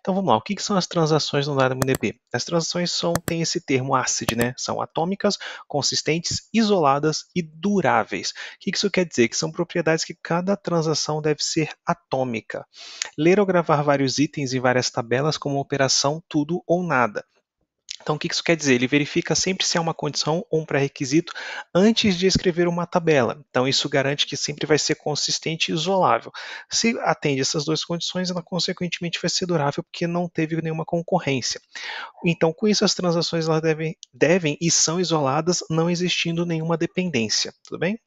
Então vamos lá, o que, que são as transações no DynamoDB? As transações são, tem esse termo ACID, né? São atômicas, consistentes, isoladas e duráveis. O que, que isso quer dizer? Que são propriedades que cada transação deve ser atômica. Ler ou gravar vários itens em várias tabelas como operação tudo ou nada. Então, o que isso quer dizer? Ele verifica sempre se há uma condição ou um pré-requisito antes de escrever uma tabela. Então, isso garante que sempre vai ser consistente e isolável. Se atende essas duas condições, ela consequentemente vai ser durável porque não teve nenhuma concorrência. Então, com isso, as transações elas devem, devem e são isoladas, não existindo nenhuma dependência. Tudo bem?